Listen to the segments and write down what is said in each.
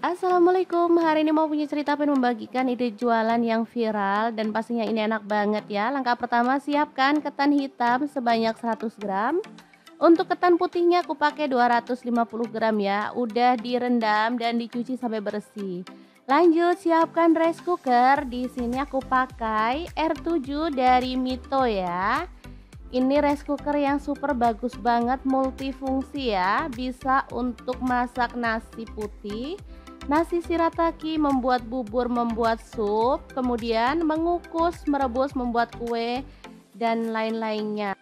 Assalamualaikum, hari ini mau punya cerita pengen membagikan ide jualan yang viral dan pastinya ini enak banget ya Langkah pertama siapkan ketan hitam sebanyak 100 gram Untuk ketan putihnya aku pakai 250 gram ya Udah direndam dan dicuci sampai bersih Lanjut siapkan rice cooker Di sini aku pakai R7 dari Mito ya ini rice cooker yang super bagus banget multifungsi ya Bisa untuk masak nasi putih Nasi sirataki membuat bubur, membuat sup, kemudian mengukus, merebus, membuat kue, dan lain-lainnya.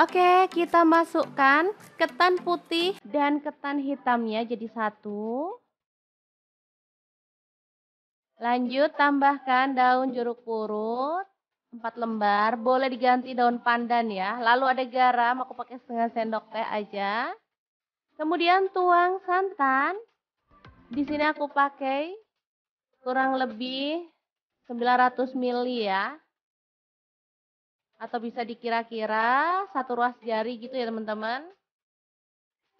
Oke, kita masukkan ketan putih dan ketan hitamnya jadi satu. Lanjut, tambahkan daun jeruk purut, 4 lembar, boleh diganti daun pandan ya. Lalu ada garam, aku pakai setengah sendok teh aja. Kemudian tuang santan, di sini aku pakai kurang lebih 900 mili ya. Atau bisa dikira-kira satu ruas jari gitu ya teman-teman.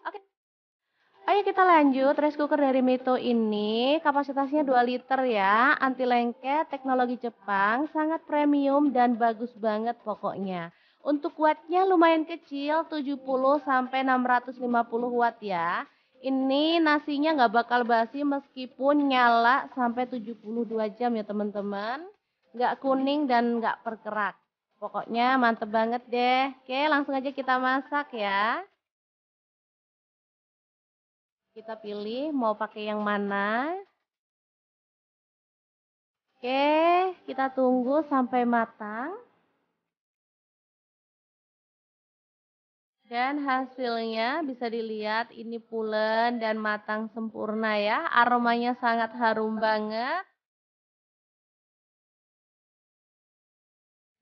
Oke. Ayo kita lanjut. Rice cooker dari Mito ini kapasitasnya 2 liter ya. Anti lengket, teknologi Jepang, sangat premium dan bagus banget pokoknya. Untuk wattnya lumayan kecil, 70 sampai 650 watt ya ini nasinya nggak bakal basi meskipun nyala sampai 72 jam ya teman-teman nggak kuning dan nggak perkerak. pokoknya mantep banget deh oke langsung aja kita masak ya kita pilih mau pakai yang mana oke kita tunggu sampai matang Dan hasilnya bisa dilihat ini pulen dan matang sempurna ya. Aromanya sangat harum banget.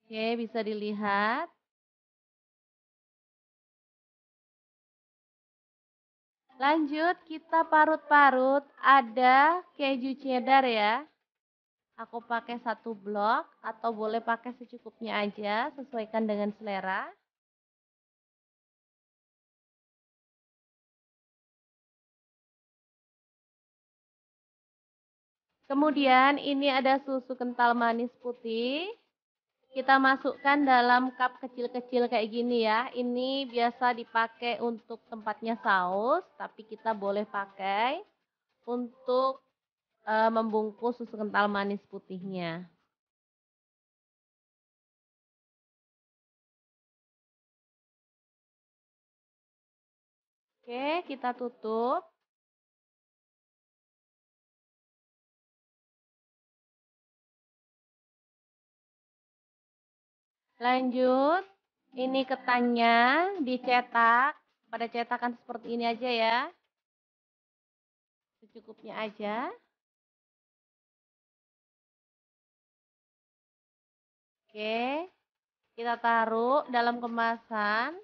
Oke, bisa dilihat. Lanjut, kita parut-parut. Ada keju cheddar ya. Aku pakai satu blok atau boleh pakai secukupnya aja, sesuaikan dengan selera. Kemudian ini ada susu kental manis putih. Kita masukkan dalam cup kecil-kecil kayak gini ya. Ini biasa dipakai untuk tempatnya saus, tapi kita boleh pakai untuk e, membungkus susu kental manis putihnya. Oke, kita tutup. Lanjut, ini ketannya dicetak pada cetakan seperti ini aja ya. Secukupnya aja. Oke, kita taruh dalam kemasan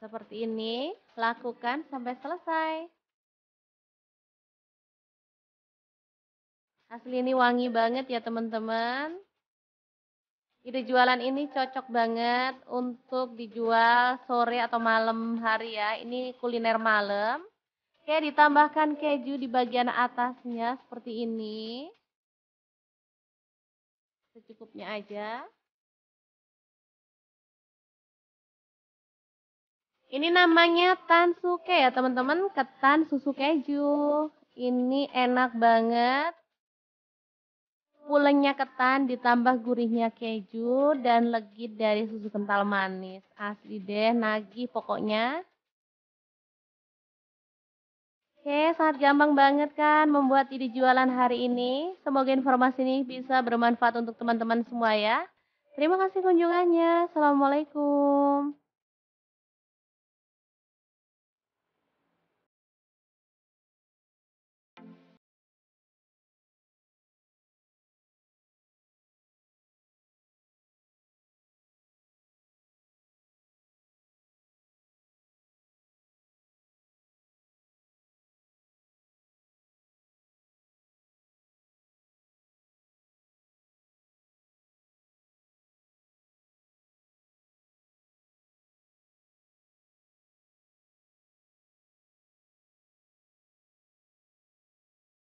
seperti ini. Lakukan sampai selesai. Asli ini wangi banget ya teman-teman ide jualan ini cocok banget untuk dijual sore atau malam hari ya. Ini kuliner malam. Oke, ditambahkan keju di bagian atasnya seperti ini. Secukupnya aja. Ini namanya tansuke ya teman-teman, ketan susu keju. Ini enak banget. Pulangnya ketan ditambah gurihnya keju dan legit dari susu kental manis. Asli deh, nagih pokoknya. Oke, sangat gampang banget kan membuat ide jualan hari ini. Semoga informasi ini bisa bermanfaat untuk teman-teman semua ya. Terima kasih kunjungannya. Assalamualaikum.